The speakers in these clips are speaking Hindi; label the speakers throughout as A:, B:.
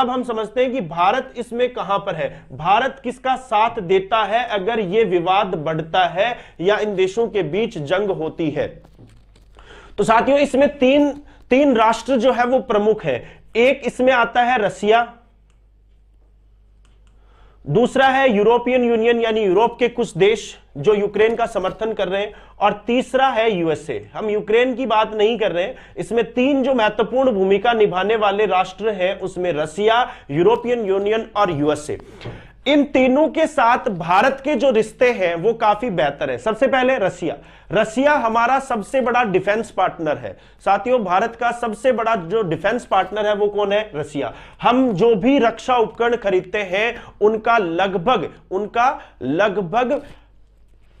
A: अब हम समझते हैं कि भारत इसमें कहां पर है भारत किसका साथ देता है अगर यह विवाद बढ़ता है या इन देशों के बीच जंग होती है तो साथियों इसमें तीन तीन राष्ट्र जो है वो प्रमुख है एक इसमें आता है रसिया दूसरा है यूरोपियन यूनियन यानी यूरोप के कुछ देश जो यूक्रेन का समर्थन कर रहे हैं और तीसरा है यूएसए हम यूक्रेन की बात नहीं कर रहे हैं इसमें तीन जो महत्वपूर्ण भूमिका निभाने वाले राष्ट्र हैं उसमें रसिया यूरोपियन यूनियन और यूएसए इन तीनों के साथ भारत के जो रिश्ते हैं वो काफी बेहतर है सबसे पहले रसिया रसिया हमारा सबसे बड़ा डिफेंस पार्टनर है साथियों भारत का सबसे बड़ा जो डिफेंस पार्टनर है वो कौन है रसिया हम जो भी रक्षा उपकरण खरीदते हैं उनका लगभग उनका लगभग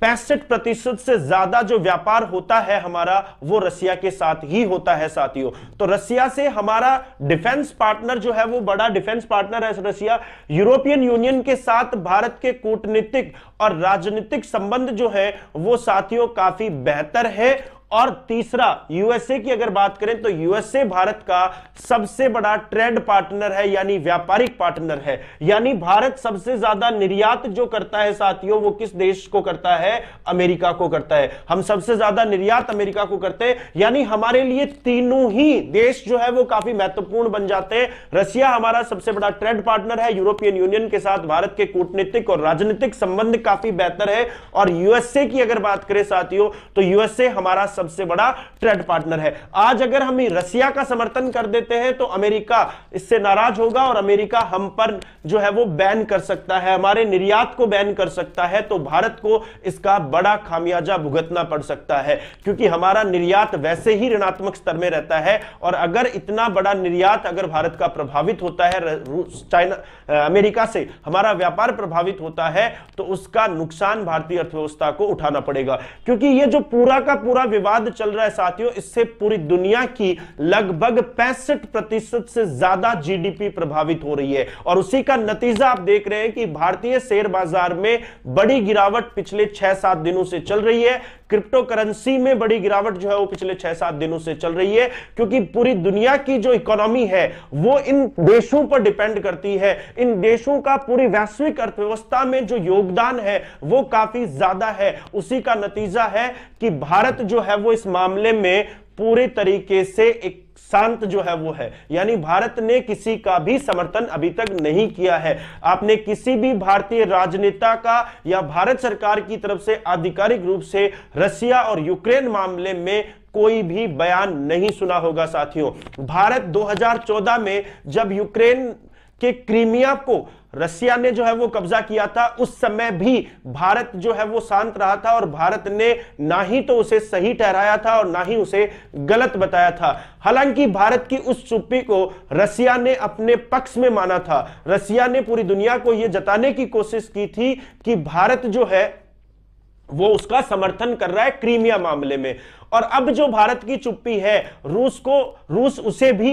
A: पैंसठ प्रतिशत से ज्यादा जो व्यापार होता है हमारा वो रसिया के साथ ही होता है साथियों तो रसिया से हमारा डिफेंस पार्टनर जो है वो बड़ा डिफेंस पार्टनर है रसिया यूरोपियन यूनियन के साथ भारत के कूटनीतिक और राजनीतिक संबंध जो है वो साथियों काफी बेहतर है और तीसरा यूएसए की अगर बात करें तो यूएसए भारत का सबसे बड़ा ट्रेड पार्टनर है यानी व्यापारिक पार्टनर है यानी भारत सबसे ज्यादा निर्यात जो करता है साथियों वो किस देश को करता है अमेरिका को करता है हम सबसे ज्यादा निर्यात अमेरिका को करते हैं यानी हमारे लिए तीनों ही देश जो है वो काफी महत्वपूर्ण बन जाते हैं रशिया हमारा सबसे बड़ा ट्रेड पार्टनर है यूरोपियन यूनियन के साथ भारत के कूटनीतिक और राजनीतिक संबंध काफी बेहतर है और यूएसए की अगर बात करें साथियों तो यूएसए हमारा सबसे बड़ा ट्रेड पार्टनर है आज अगर हम रसिया का समर्थन कर देते हैं तो अमेरिका इससे नाराज होगा और अमेरिका हम पर जो है वो बैन कर सकता है हमारे निर्यात को बैन कर सकता है तो भारत को इसका बड़ा खामियाजा भुगतना पड़ सकता है क्योंकि हमारा निर्यात वैसे ही ऋणात्मक स्तर में रहता है और अगर इतना बड़ा निर्यात अगर भारत का प्रभावित होता है चाइना अमेरिका से हमारा व्यापार प्रभावित होता है तो उसका नुकसान भारतीय अर्थव्यवस्था को उठाना पड़ेगा क्योंकि ये जो पूरा का पूरा विवाद विवाद चल रहा है साथियों इससे पूरी दुनिया की लगभग पैंसठ प्रतिशत से ज्यादा जीडीपी प्रभावित हो रही है और उसी का नतीजा आप देख रहे हैं कि भारतीय शेयर बाजार में बड़ी गिरावट पिछले छह सात दिनों से चल रही है क्रिप्टो करेंसी में बड़ी गिरावट जो है वो पिछले छह सात दिनों से चल रही है क्योंकि पूरी दुनिया की जो इकोनॉमी है वो इन देशों पर डिपेंड करती है इन देशों का पूरी वैश्विक अर्थव्यवस्था में जो योगदान है वो काफी ज्यादा है उसी का नतीजा है कि भारत जो है वो इस मामले में पूरे तरीके से एक शांत जो है वो है यानी भारत ने किसी का भी समर्थन अभी तक नहीं किया है आपने किसी भी भारतीय राजनेता का या भारत सरकार की तरफ से आधिकारिक रूप से रशिया और यूक्रेन मामले में कोई भी बयान नहीं सुना होगा साथियों भारत 2014 में जब यूक्रेन कि क्रीमिया को रसिया ने जो है वो कब्जा किया था उस समय भी भारत जो है वो शांत रहा था और भारत ने ना ही तो उसे सही ठहराया था और ना ही उसे गलत बताया था हालांकि भारत की उस चुप्पी को रसिया ने अपने पक्ष में माना था रसिया ने पूरी दुनिया को यह जताने की कोशिश की थी कि भारत जो है वो उसका समर्थन कर रहा है क्रीमिया मामले में और अब जो भारत की चुप्पी है रूस को रूस उसे भी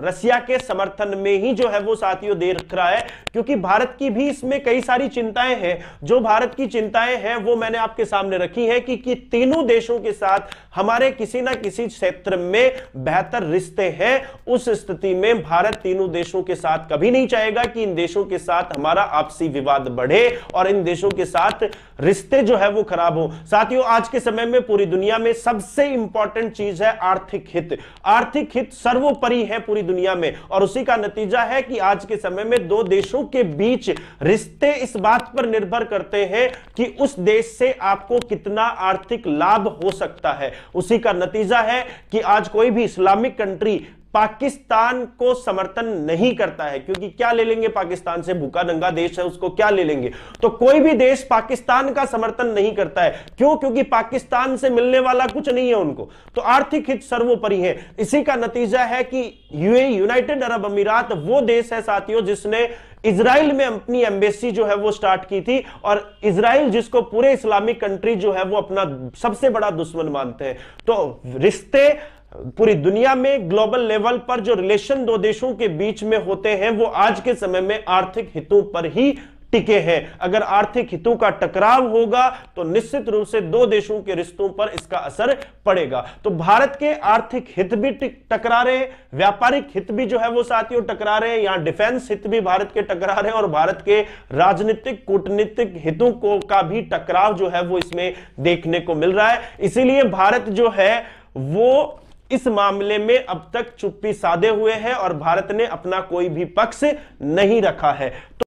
A: रसिया के समर्थन में ही जो है वो साथियों दे रख रहा है क्योंकि भारत की भी इसमें कई सारी चिंताएं हैं जो भारत की चिंताएं हैं वो मैंने आपके सामने रखी है कि, कि तीनों देशों के साथ हमारे किसी ना किसी क्षेत्र में बेहतर रिश्ते हैं उस स्थिति में भारत तीनों देशों के साथ कभी नहीं चाहेगा कि इन देशों के साथ हमारा आपसी विवाद बढ़े और इन देशों के साथ रिश्ते जो है वो खराब हो साथियों आज के समय में पूरी दुनिया में सबसे सबसे इंपॉर्टेंट चीज है आर्थिक हित आर्थिक हित सर्वोपरि है पूरी दुनिया में और उसी का नतीजा है कि आज के समय में दो देशों के बीच रिश्ते इस बात पर निर्भर करते हैं कि उस देश से आपको कितना आर्थिक लाभ हो सकता है उसी का नतीजा है कि आज कोई भी इस्लामिक कंट्री पाकिस्तान को समर्थन नहीं करता है क्योंकि क्या ले लेंगे पाकिस्तान से भूखा नंगा देश है उसको क्या ले लेंगे तो कोई भी देश पाकिस्तान का समर्थन नहीं करता है क्यों क्योंकि पाकिस्तान से मिलने वाला कुछ नहीं है उनको तो आर्थिक हित सर्वोपरि है इसी का नतीजा है कि यूए यूनाइटेड अरब अमीरात वो देश है साथियों जिसने इसराइल में अपनी एम्बेसी जो है वो स्टार्ट की थी और इसराइल जिसको पूरे इस्लामिक कंट्री जो है वो अपना सबसे बड़ा दुश्मन मानते हैं तो रिश्ते पूरी दुनिया में ग्लोबल लेवल पर जो रिलेशन दो देशों के बीच में होते हैं वो आज के समय में आर्थिक हितों पर ही टिके हैं अगर आर्थिक हितों का टकराव होगा तो निश्चित रूप से दो देशों के रिश्तों पर इसका असर पड़ेगा तो भारत के आर्थिक हित भी टकरा रहे हैं व्यापारिक हित भी जो है वो साथियों टकरा रहे हैं यहां डिफेंस हित भी भारत के टकरा रहे हैं और भारत के राजनीतिक कूटनीतिक हितों को का भी टकराव जो है वो इसमें देखने को मिल रहा है इसीलिए भारत जो है वो इस मामले में अब तक चुप्पी साधे हुए हैं और भारत ने अपना कोई भी पक्ष नहीं रखा है तो